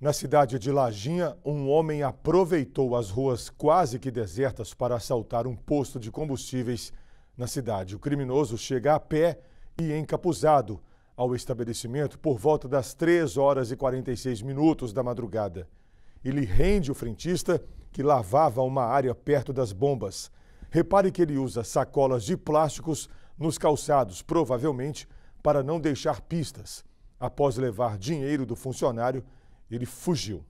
Na cidade de Lajinha, um homem aproveitou as ruas quase que desertas para assaltar um posto de combustíveis na cidade. O criminoso chega a pé e encapuzado ao estabelecimento por volta das 3 horas e 46 minutos da madrugada. Ele rende o frentista que lavava uma área perto das bombas. Repare que ele usa sacolas de plásticos nos calçados, provavelmente para não deixar pistas. Após levar dinheiro do funcionário, ele fugiu.